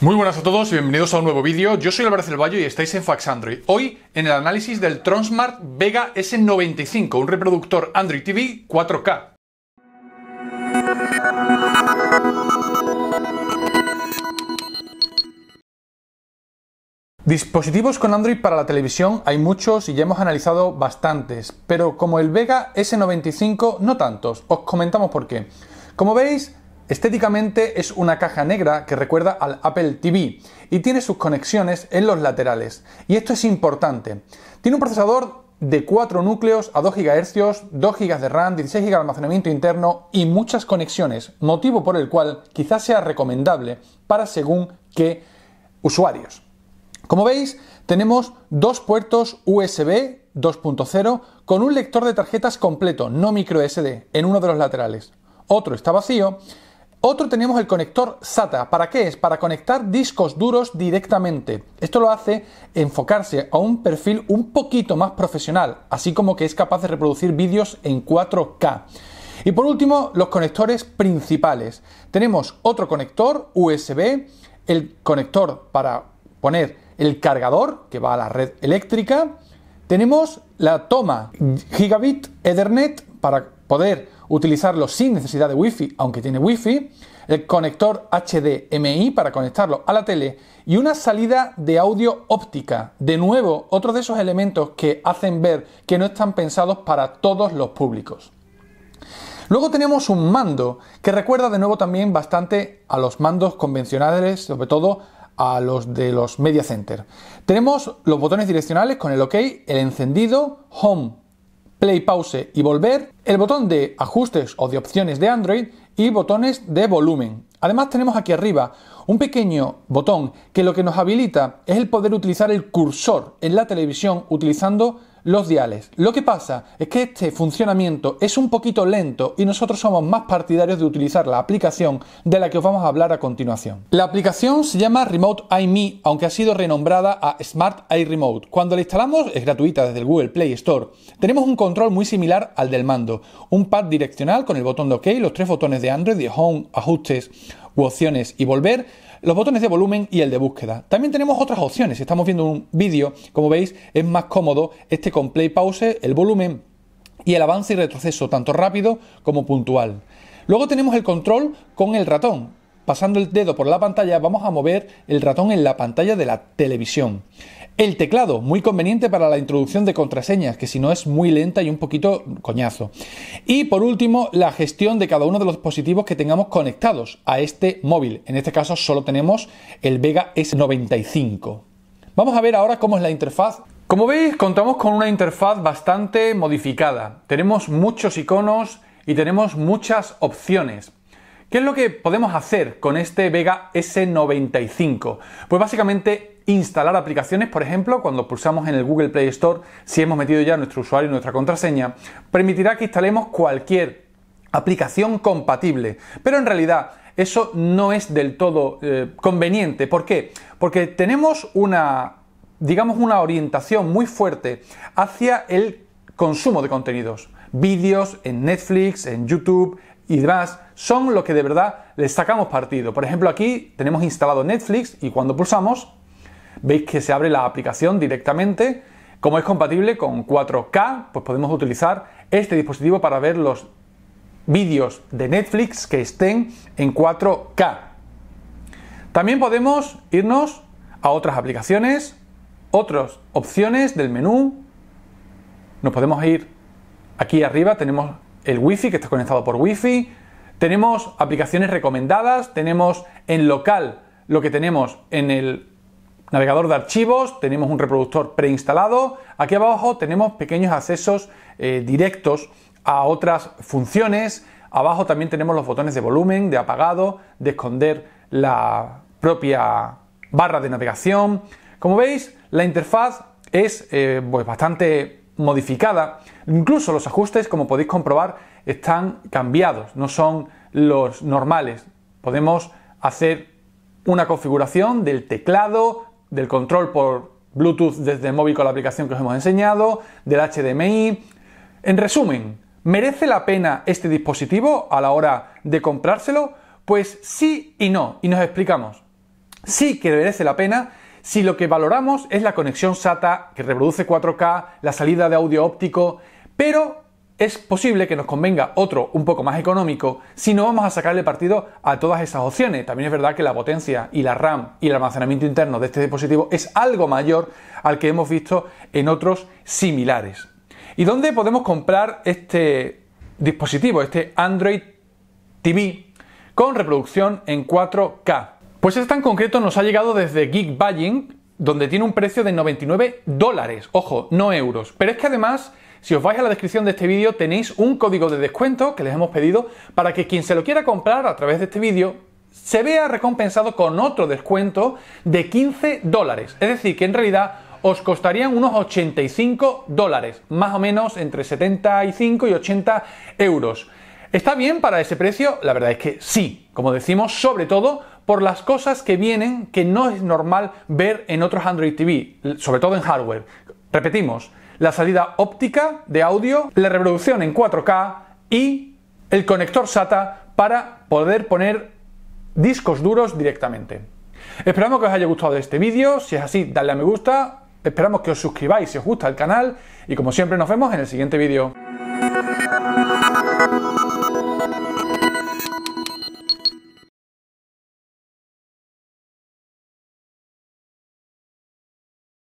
Muy buenas a todos y bienvenidos a un nuevo vídeo. Yo soy Álvaro del y estáis en Fax Android. Hoy en el análisis del Tronsmart Vega S95, un reproductor Android TV 4K. Dispositivos con Android para la televisión hay muchos y ya hemos analizado bastantes, pero como el Vega S95 no tantos. Os comentamos por qué. Como veis, Estéticamente es una caja negra que recuerda al Apple TV y tiene sus conexiones en los laterales. Y esto es importante. Tiene un procesador de 4 núcleos a 2 GHz, 2 GB de RAM, 16 GB de almacenamiento interno y muchas conexiones, motivo por el cual quizás sea recomendable para según qué usuarios. Como veis, tenemos dos puertos USB 2.0 con un lector de tarjetas completo, no micro SD, en uno de los laterales. Otro está vacío otro tenemos el conector SATA. ¿Para qué es? Para conectar discos duros directamente. Esto lo hace enfocarse a un perfil un poquito más profesional, así como que es capaz de reproducir vídeos en 4K. Y por último, los conectores principales. Tenemos otro conector USB, el conector para poner el cargador que va a la red eléctrica. Tenemos la toma gigabit Ethernet para poder utilizarlo sin necesidad de Wi-Fi, aunque tiene Wi-Fi, el conector HDMI para conectarlo a la tele y una salida de audio óptica. De nuevo, otro de esos elementos que hacen ver que no están pensados para todos los públicos. Luego tenemos un mando que recuerda de nuevo también bastante a los mandos convencionales, sobre todo a los de los media center. Tenemos los botones direccionales con el OK, el encendido, home, play, pause y volver, el botón de ajustes o de opciones de Android y botones de volumen. Además tenemos aquí arriba un pequeño botón que lo que nos habilita es el poder utilizar el cursor en la televisión utilizando los diales. Lo que pasa es que este funcionamiento es un poquito lento y nosotros somos más partidarios de utilizar la aplicación de la que os vamos a hablar a continuación. La aplicación se llama Remote iMe, aunque ha sido renombrada a Smart iRemote. Cuando la instalamos, es gratuita desde el Google Play Store, tenemos un control muy similar al del mando. Un pad direccional con el botón de OK, los tres botones de Android de Home, Ajustes u Opciones y Volver los botones de volumen y el de búsqueda. También tenemos otras opciones. Si estamos viendo un vídeo, como veis, es más cómodo este con play pause, el volumen y el avance y retroceso, tanto rápido como puntual. Luego tenemos el control con el ratón pasando el dedo por la pantalla vamos a mover el ratón en la pantalla de la televisión. El teclado, muy conveniente para la introducción de contraseñas, que si no es muy lenta y un poquito coñazo. Y por último, la gestión de cada uno de los dispositivos que tengamos conectados a este móvil. En este caso solo tenemos el Vega S95. Vamos a ver ahora cómo es la interfaz. Como veis, contamos con una interfaz bastante modificada. Tenemos muchos iconos y tenemos muchas opciones. ¿Qué es lo que podemos hacer con este Vega S95? Pues básicamente instalar aplicaciones, por ejemplo, cuando pulsamos en el Google Play Store, si hemos metido ya nuestro usuario y nuestra contraseña, permitirá que instalemos cualquier aplicación compatible. Pero en realidad eso no es del todo eh, conveniente. ¿Por qué? Porque tenemos una, digamos, una orientación muy fuerte hacia el consumo de contenidos. Vídeos en Netflix, en YouTube, y demás son lo que de verdad les sacamos partido. Por ejemplo, aquí tenemos instalado Netflix y cuando pulsamos, veis que se abre la aplicación directamente. Como es compatible con 4K, pues podemos utilizar este dispositivo para ver los vídeos de Netflix que estén en 4K. También podemos irnos a otras aplicaciones, otras opciones del menú. Nos podemos ir aquí arriba, tenemos el wifi, que está conectado por wifi. Tenemos aplicaciones recomendadas, tenemos en local lo que tenemos en el navegador de archivos, tenemos un reproductor preinstalado. Aquí abajo tenemos pequeños accesos eh, directos a otras funciones. Abajo también tenemos los botones de volumen, de apagado, de esconder la propia barra de navegación. Como veis, la interfaz es eh, pues bastante modificada. Incluso los ajustes, como podéis comprobar, están cambiados, no son los normales. Podemos hacer una configuración del teclado, del control por Bluetooth desde móvil con la aplicación que os hemos enseñado, del HDMI. En resumen, ¿merece la pena este dispositivo a la hora de comprárselo? Pues sí y no, y nos explicamos. Sí que merece la pena si lo que valoramos es la conexión SATA que reproduce 4K, la salida de audio óptico, pero es posible que nos convenga otro un poco más económico si no vamos a sacarle partido a todas esas opciones. También es verdad que la potencia y la RAM y el almacenamiento interno de este dispositivo es algo mayor al que hemos visto en otros similares. ¿Y dónde podemos comprar este dispositivo, este Android TV con reproducción en 4K? Pues este en concreto nos ha llegado desde Geek Buying, donde tiene un precio de 99 dólares. Ojo, no euros. Pero es que además, si os vais a la descripción de este vídeo, tenéis un código de descuento que les hemos pedido para que quien se lo quiera comprar a través de este vídeo se vea recompensado con otro descuento de 15 dólares. Es decir, que en realidad os costarían unos 85 dólares, más o menos entre 75 y 80 euros. ¿Está bien para ese precio? La verdad es que sí. Como decimos, sobre todo por las cosas que vienen que no es normal ver en otros Android TV, sobre todo en hardware. Repetimos, la salida óptica de audio, la reproducción en 4K y el conector SATA para poder poner discos duros directamente. Esperamos que os haya gustado este vídeo, si es así, dale a me gusta, esperamos que os suscribáis si os gusta el canal y como siempre nos vemos en el siguiente vídeo.